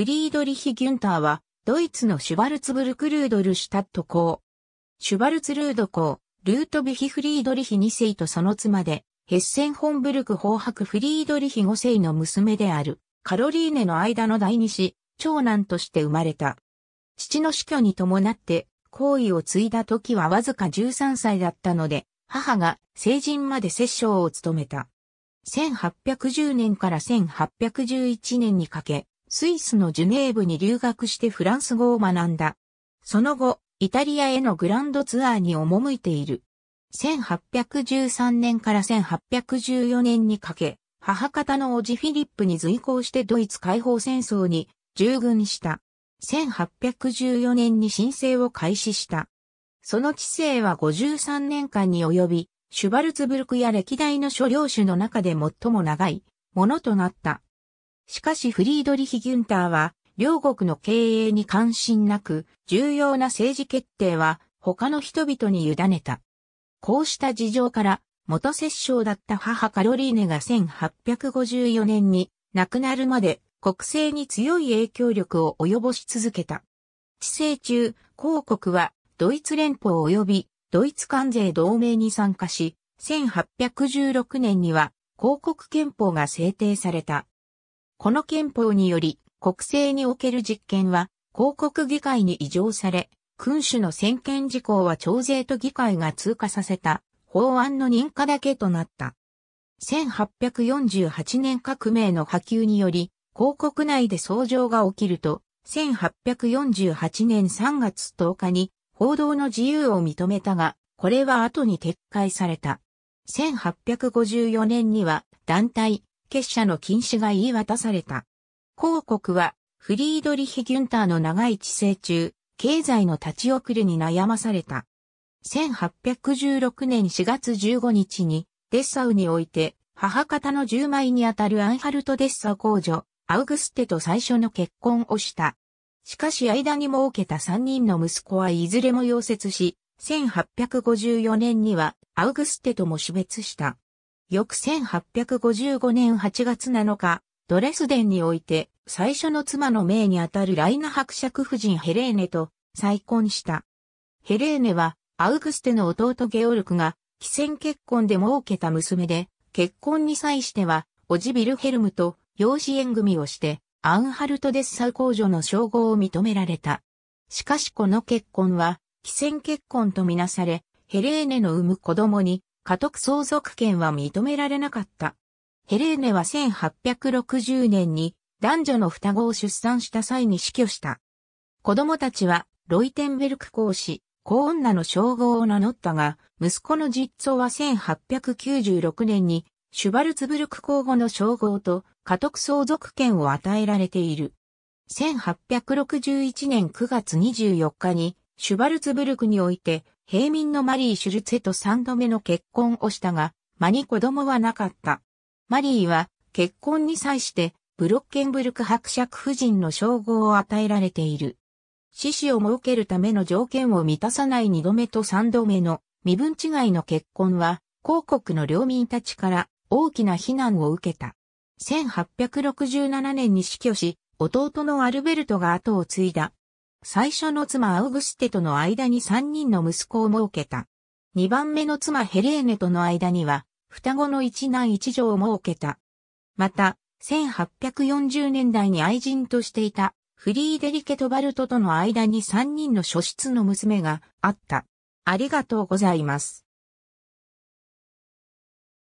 フリードリヒ・ギュンターは、ドイツのシュバルツブルク・ルードルシュタット校。シュバルツルード校、ルートビヒ・フリードリヒ2世とその妻で、ヘッセン・ホンブルク法白フリードリヒ5世の娘である、カロリーネの間の第二子、長男として生まれた。父の死去に伴って、行為を継いだ時はわずか13歳だったので、母が成人まで摂政を務めた。1810年から1811年にかけ、スイスのジュネーブに留学してフランス語を学んだ。その後、イタリアへのグランドツアーに赴いている。1813年から1814年にかけ、母方のおじフィリップに随行してドイツ解放戦争に従軍した。1814年に申請を開始した。その知性は53年間に及び、シュバルツブルクや歴代の諸領主の中で最も長いものとなった。しかしフリードリヒ・ギュンターは、両国の経営に関心なく、重要な政治決定は他の人々に委ねた。こうした事情から、元摂政だった母カロリーネが1854年に亡くなるまで国政に強い影響力を及ぼし続けた。治世中、公国はドイツ連邦及びドイツ関税同盟に参加し、1816年には公国憲法が制定された。この憲法により、国政における実権は、広告議会に移譲され、君主の専権事項は徴税と議会が通過させた法案の認可だけとなった。1848年革命の波及により、広告内で創乗が起きると、1848年3月10日に報道の自由を認めたが、これは後に撤回された。1854年には団体、結社の禁止が言い渡された。広告は、フリードリヒ・ギュンターの長い治世中、経済の立ち遅れに悩まされた。1816年4月15日に、デッサウにおいて、母方の10枚にあたるアンハルト・デッサ公女、アウグステと最初の結婚をした。しかし間に設けた3人の息子はいずれも溶接し、1854年にはアウグステとも死別した。翌1855年8月7日、ドレスデンにおいて、最初の妻の命にあたるライナ伯爵夫人ヘレーネと再婚した。ヘレーネは、アウグステの弟ゲオルクが、既戦結婚で設けた娘で、結婚に際しては、オジビルヘルムと養子縁組をして、アンハルト・デッサウ公女の称号を認められた。しかしこの結婚は、既戦結婚とみなされ、ヘレーネの産む子供に家督相続権は認められなかった。ヘレーネは1860年に男女の双子を出産した際に死去した。子供たちはロイテンベルク公使、公女の称号を名乗ったが、息子の実相は1896年にシュバルツブルク公後の称号と家督相続権を与えられている。1861年9月24日にシュバルツブルクにおいて平民のマリー・シュルツェと3度目の結婚をしたが、間に子供はなかった。マリーは結婚に際してブロッケンブルク伯爵夫人の称号を与えられている。死死を設けるための条件を満たさない2度目と3度目の身分違いの結婚は、広告の領民たちから大きな非難を受けた。1867年に死去し、弟のアルベルトが後を継いだ。最初の妻アウグステとの間に三人の息子を設けた。二番目の妻ヘレーネとの間には、双子の一男一女を設けた。また、1840年代に愛人としていたフリーデリケとバルトとの間に三人の初出の娘があった。ありがとうございます。